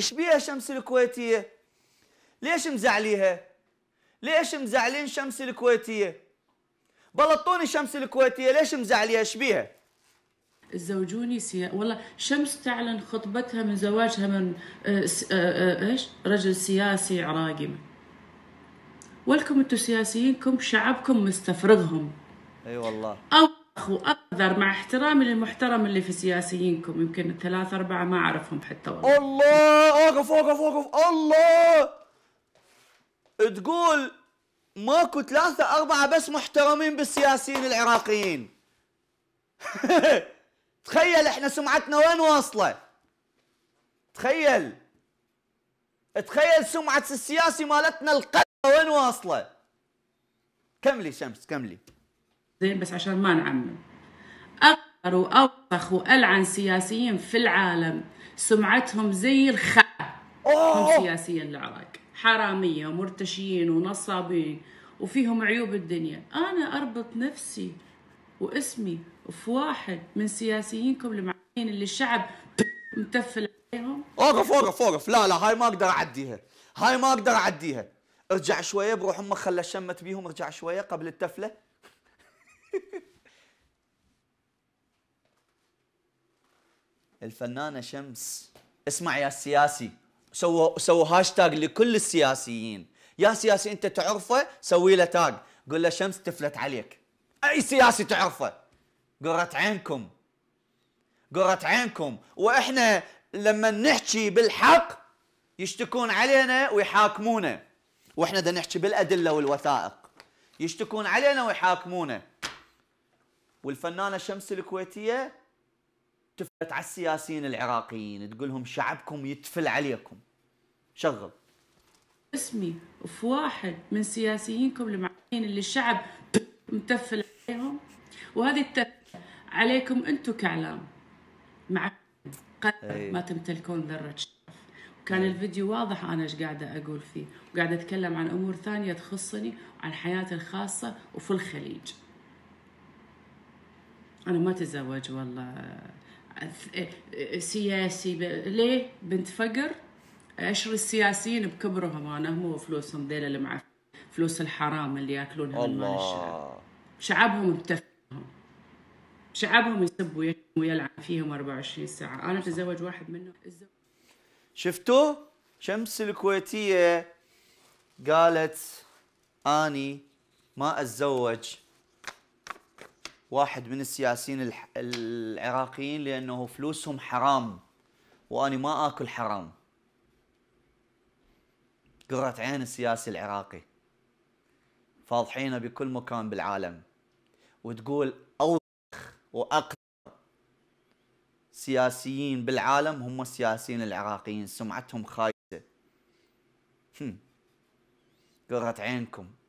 ايش بيها شمس الكويتيه ليش مزعليها ليش مزعلين شمس الكويتيه بلطوني شمس الكويتيه ليش مزعليها ايش بيها زوجوني سيا والله شمس تعلن خطبتها من زواجها من آه، آه، آه، ايش رجل سياسي عراقي ولكم انتم سياسيينكم شعبكم مستفرغهم اي أيوة والله أو واكثر مع احترامي للمحترم اللي في سياسيينكم يمكن ثلاثة أربعة ما أعرفهم حتى والله الله أوقف أوقف أوقف الله تقول ماكو ثلاثة أربعة بس محترمين بالسياسيين العراقيين تخيل احنا سمعتنا وين واصلة تخيل تخيل سمعة السياسي مالتنا القدرة وين واصلة كملي شمس كملي زين بس عشان ما نعمم أقهر وأوسخ وألعن سياسيين في العالم سمعتهم زي الخ هم سياسيين العراق حرامية ومرتشيين ونصابين وفيهم عيوب الدنيا أنا أربط نفسي واسمي في واحد من سياسيينكم المعين اللي الشعب متفل عليهم اوقف اوقف اوقف لا لا هاي ما اقدر اعديها هاي ما اقدر اعديها ارجع شويه بروح امك خلى شمت بيهم ارجع شويه قبل التفله الفنانه شمس اسمع يا السياسي سووا سووا هاشتاج لكل السياسيين يا سياسي انت تعرفه سوي له تاج قول له شمس تفلت عليك اي سياسي تعرفه قرة عينكم قرة عينكم واحنا لما نحكي بالحق يشتكون علينا ويحاكمونا واحنا دا نحكي بالادله والوثائق يشتكون علينا ويحاكمونا والفنانه شمس الكويتيه تفلت على السياسيين العراقيين تقول لهم شعبكم يتفل عليكم شغل اسمي في واحد من سياسيينكم المعنيين اللي الشعب متفل عليهم وهذه التفل عليكم انتم كاعلام مع إيه. ما تمتلكون ذره كان وكان إيه. الفيديو واضح انا ايش قاعده اقول فيه وقاعده اتكلم عن امور ثانيه تخصني وعن حياتي الخاصه وفي الخليج انا ما تزوج والله سياسي ليه بنت فقر اشر السياسيين بكبرهم انا مو فلوسهم ذيلا اللي مع فلوس الحرام اللي ياكلونها من مال الشعب شعبهم بتفهم شعبهم يسب ويشتم ويلعن فيهم 24 ساعه انا تزوج واحد منهم شفتوا شمس الكويتيه قالت اني ما اتزوج واحد من السياسيين العراقيين لانه فلوسهم حرام واني ما اكل حرام قرة عين السياسي العراقي فاضحينه بكل مكان بالعالم وتقول اوضح واقدر سياسيين بالعالم هم السياسيين العراقيين سمعتهم خايسه قرة عينكم